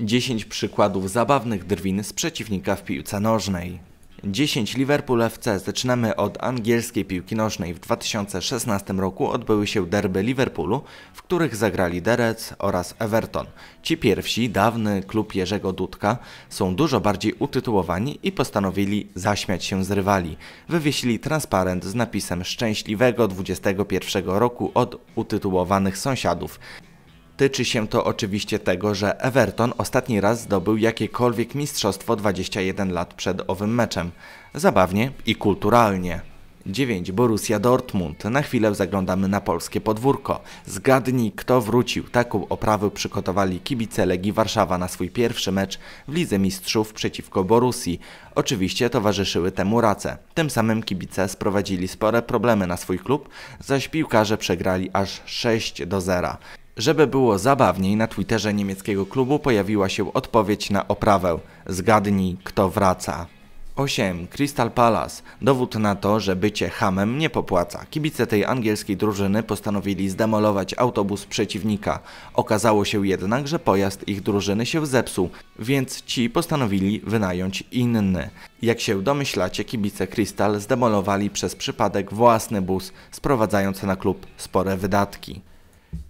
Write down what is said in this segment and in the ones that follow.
10 przykładów zabawnych drwin z przeciwnika w piłce nożnej. 10 Liverpool FC. Zaczynamy od angielskiej piłki nożnej. W 2016 roku odbyły się derby Liverpoolu, w których zagrali Derec oraz Everton. Ci pierwsi, dawny klub Jerzego Dudka, są dużo bardziej utytułowani i postanowili zaśmiać się z rywali. Wywiesili transparent z napisem szczęśliwego 21 roku od utytułowanych sąsiadów. Tyczy się to oczywiście tego, że Everton ostatni raz zdobył jakiekolwiek mistrzostwo 21 lat przed owym meczem. Zabawnie i kulturalnie. 9. Borussia Dortmund. Na chwilę zaglądamy na polskie podwórko. Zgadnij, kto wrócił. Taką oprawę przygotowali kibice Legii Warszawa na swój pierwszy mecz w Lidze Mistrzów przeciwko Borussii. Oczywiście towarzyszyły temu race. Tym samym kibice sprowadzili spore problemy na swój klub, zaś piłkarze przegrali aż 6 do 0. Żeby było zabawniej, na Twitterze niemieckiego klubu pojawiła się odpowiedź na oprawę. Zgadnij, kto wraca. 8. Crystal Palace. Dowód na to, że bycie hamem nie popłaca. Kibice tej angielskiej drużyny postanowili zdemolować autobus przeciwnika. Okazało się jednak, że pojazd ich drużyny się zepsuł, więc ci postanowili wynająć inny. Jak się domyślacie, kibice Crystal zdemolowali przez przypadek własny bus, sprowadzając na klub spore wydatki.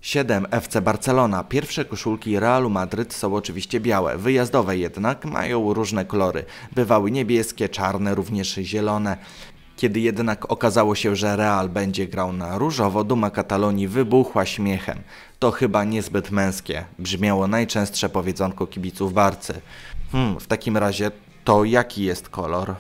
7. FC Barcelona. Pierwsze koszulki Realu Madryt są oczywiście białe, wyjazdowe jednak mają różne kolory. Bywały niebieskie, czarne, również zielone. Kiedy jednak okazało się, że Real będzie grał na różowo, duma Katalonii wybuchła śmiechem. To chyba niezbyt męskie, brzmiało najczęstsze powiedzonko kibiców Barcy. Hmm, w takim razie to jaki jest kolor?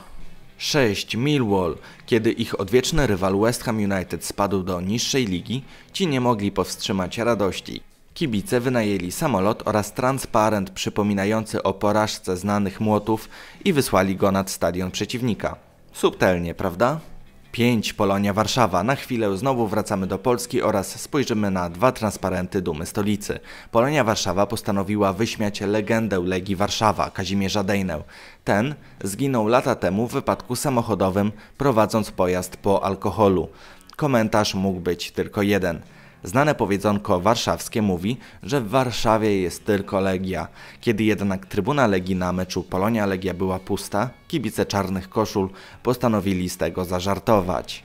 6. Millwall. Kiedy ich odwieczny rywal West Ham United spadł do niższej ligi, ci nie mogli powstrzymać radości. Kibice wynajęli samolot oraz transparent przypominający o porażce znanych młotów i wysłali go nad stadion przeciwnika. Subtelnie, prawda? 5 Polonia Warszawa. Na chwilę znowu wracamy do Polski oraz spojrzymy na dwa transparenty dumy stolicy. Polonia Warszawa postanowiła wyśmiać legendę Legii Warszawa, Kazimierza Dejnę. Ten zginął lata temu w wypadku samochodowym prowadząc pojazd po alkoholu. Komentarz mógł być tylko jeden – Znane powiedzonko warszawskie mówi, że w Warszawie jest tylko Legia. Kiedy jednak trybuna Legii na meczu Polonia-Legia była pusta, kibice czarnych koszul postanowili z tego zażartować.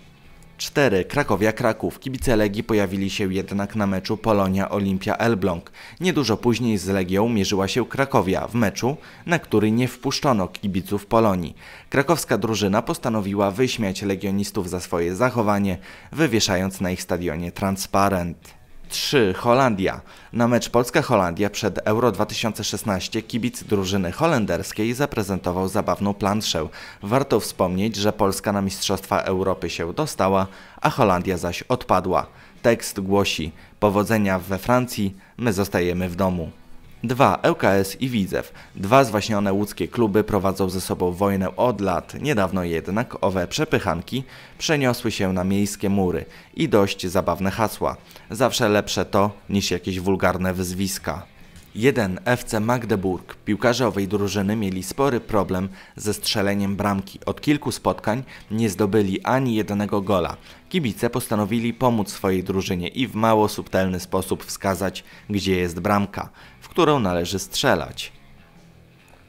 4. Krakowia Kraków. Kibice Legii pojawili się jednak na meczu Polonia Olimpia Elbląg. Niedużo później z Legią mierzyła się Krakowia w meczu, na który nie wpuszczono kibiców Polonii. Krakowska drużyna postanowiła wyśmiać legionistów za swoje zachowanie, wywieszając na ich stadionie transparent. 3. Holandia. Na mecz Polska-Holandia przed Euro 2016 kibic drużyny holenderskiej zaprezentował zabawną planszę. Warto wspomnieć, że Polska na Mistrzostwa Europy się dostała, a Holandia zaś odpadła. Tekst głosi: Powodzenia we Francji, my zostajemy w domu. 2. ŁKS i Widzew. Dwa zwaśnione łódzkie kluby prowadzą ze sobą wojnę od lat. Niedawno jednak owe przepychanki przeniosły się na miejskie mury i dość zabawne hasła. Zawsze lepsze to niż jakieś wulgarne wyzwiska. 1. FC Magdeburg. Piłkarze owej drużyny mieli spory problem ze strzeleniem bramki. Od kilku spotkań nie zdobyli ani jednego gola. Kibice postanowili pomóc swojej drużynie i w mało subtelny sposób wskazać, gdzie jest bramka, w którą należy strzelać.